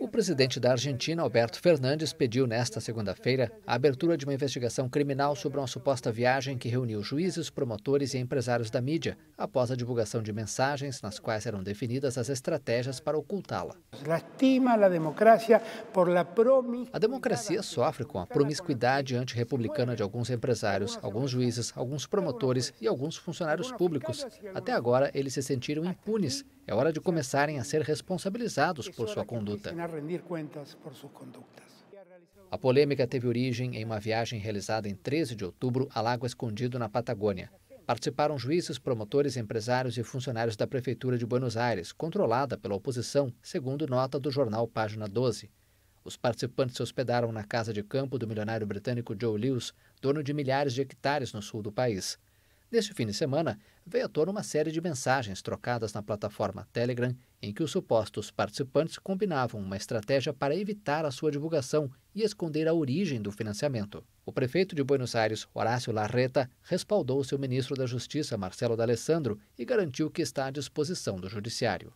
O presidente da Argentina, Alberto Fernandes, pediu nesta segunda-feira a abertura de uma investigação criminal sobre uma suposta viagem que reuniu juízes, promotores e empresários da mídia, após a divulgação de mensagens nas quais eram definidas as estratégias para ocultá-la. A democracia sofre com a promiscuidade antirrepublicana de alguns empresários, alguns juízes, alguns promotores e alguns funcionários públicos. Até agora, eles se sentiram impunes é hora de começarem a ser responsabilizados por sua conduta. É a polêmica teve origem em uma viagem realizada em 13 de outubro a Lago Escondido, na Patagônia. Participaram juízes, promotores, empresários e funcionários da Prefeitura de Buenos Aires, controlada pela oposição, segundo nota do jornal Página 12. Os participantes se hospedaram na casa de campo do milionário britânico Joe Lewis, dono de milhares de hectares no sul do país. Neste fim de semana, veio à tona uma série de mensagens trocadas na plataforma Telegram em que os supostos participantes combinavam uma estratégia para evitar a sua divulgação e esconder a origem do financiamento. O prefeito de Buenos Aires, Horácio Larreta, respaldou seu ministro da Justiça, Marcelo D'Alessandro, e garantiu que está à disposição do Judiciário.